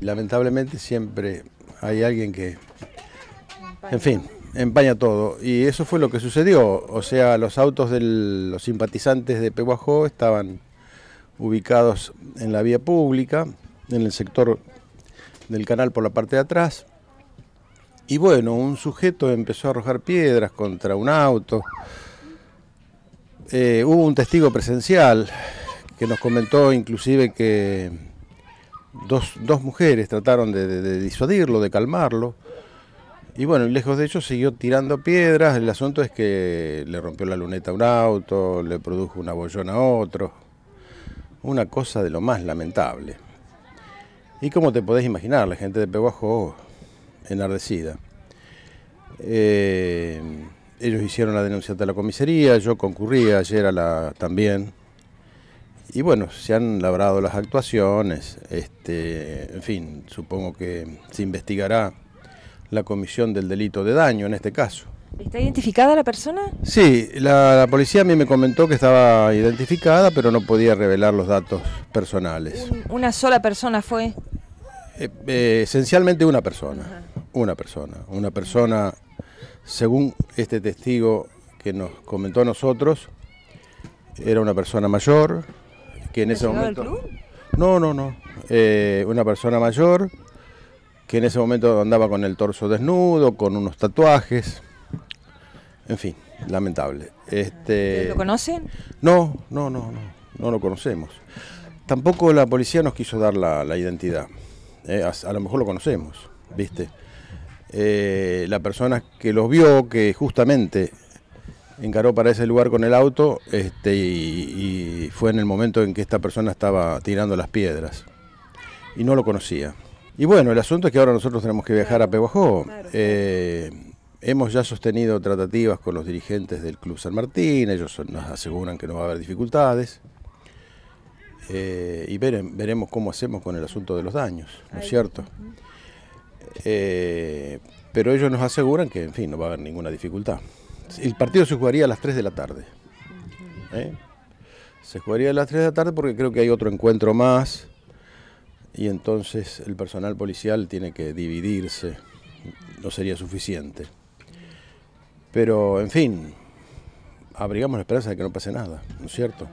Lamentablemente siempre hay alguien que, en fin, empaña todo. Y eso fue lo que sucedió. O sea, los autos de los simpatizantes de Pehuajó estaban ubicados en la vía pública, en el sector del canal por la parte de atrás. Y bueno, un sujeto empezó a arrojar piedras contra un auto. Eh, hubo un testigo presencial que nos comentó inclusive que Dos, dos mujeres trataron de, disuadirlo, de calmarlo. Y bueno, lejos de ello siguió tirando piedras. El asunto es que le rompió la luneta a un auto, le produjo una bollona a otro. Una cosa de lo más lamentable. Y como te podés imaginar, la gente de Peguajo, enardecida. Eh, ellos hicieron la denuncia ante la comisaría, yo concurrí ayer a la también y bueno, se han labrado las actuaciones, este, en fin, supongo que se investigará la comisión del delito de daño en este caso. ¿Está identificada la persona? Sí, la, policía a mí me comentó que estaba identificada, pero no podía revelar los datos personales. ¿Una sola persona fue? Eh, eh, esencialmente una persona, una persona, una persona, según este testigo que nos comentó a nosotros, era una persona mayor, que en ese momento... No, no, no. Eh, una persona mayor que en ese momento andaba con el torso desnudo, con unos tatuajes, en fin, lamentable. Este, ¿Lo conocen? No, no, no, no, no lo conocemos. Tampoco la policía nos quiso dar la, identidad. Eh, a, lo mejor lo conocemos, ¿viste? Eh, la persona que los vio, que justamente encaró para ese lugar con el auto este, y, fue en el momento en que esta persona estaba tirando las piedras y no lo conocía. Y bueno, el asunto es que ahora nosotros tenemos que viajar a Pehuajó. Eh, hemos ya sostenido tratativas con los dirigentes del Club San Martín, ellos nos aseguran que no va a haber dificultades. Eh, y veremos cómo hacemos con el asunto de los daños, ¿no es cierto? Eh, pero ellos nos aseguran que, en fin, no va a haber ninguna dificultad el partido se jugaría a las 3 de la tarde. ¿Eh? Se jugaría a las 3 de la tarde porque creo que hay otro encuentro más y entonces el personal policial tiene que dividirse, no sería suficiente. Pero, en fin, abrigamos la esperanza de que no pase nada, ¿no es cierto?